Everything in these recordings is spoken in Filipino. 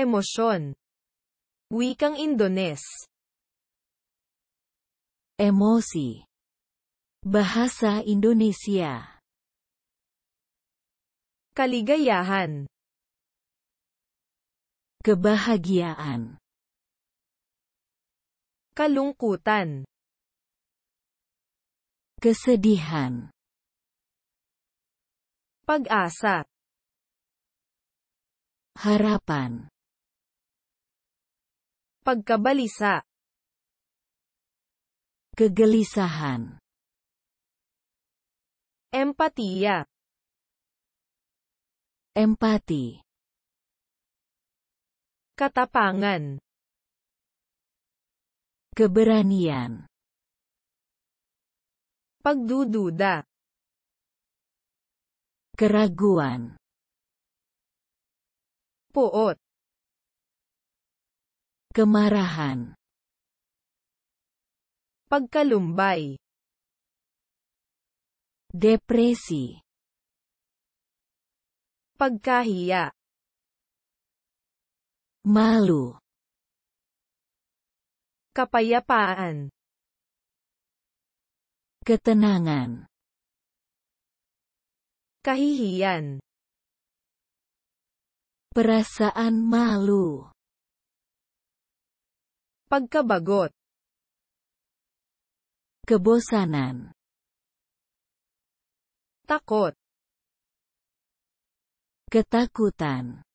Emosyon. Wikang Indones. Emosi. Bahasa Indonesia. Kaligayahan. Kebahagiaan. Kalungkutan. Kesedihan. Pag-asa. Harapan. Pagkabalisa. Kegelisahan. Empatiya. Empati. Katapangan. Keberanian. Pagdududa. Keraguan. Poot. Kemarahan. Pagkalumbay. Depresi. Pagkahiya. Malu. Kapayapaan. Ketenangan. Kahihiyan. Perasaan malu. Pagkabagot. Kebosanan. Takot. Ketakutan.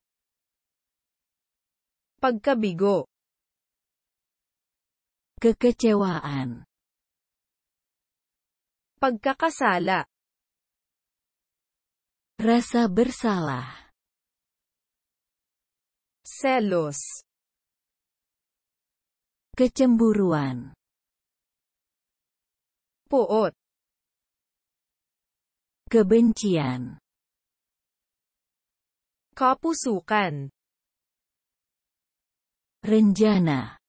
Pagkabigo. Kekecewaan. Pagkakasala. Rasa bersalah. Selos. Kecemburuan. Puot. Kebencian. Kapusukan. Renjana.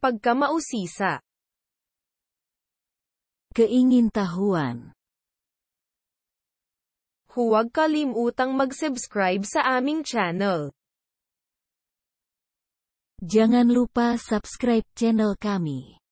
Pagkamausisa. Keingintahuan. Huwag kalimutang mag-subscribe sa aming channel. Jangan lupa subscribe channel kami.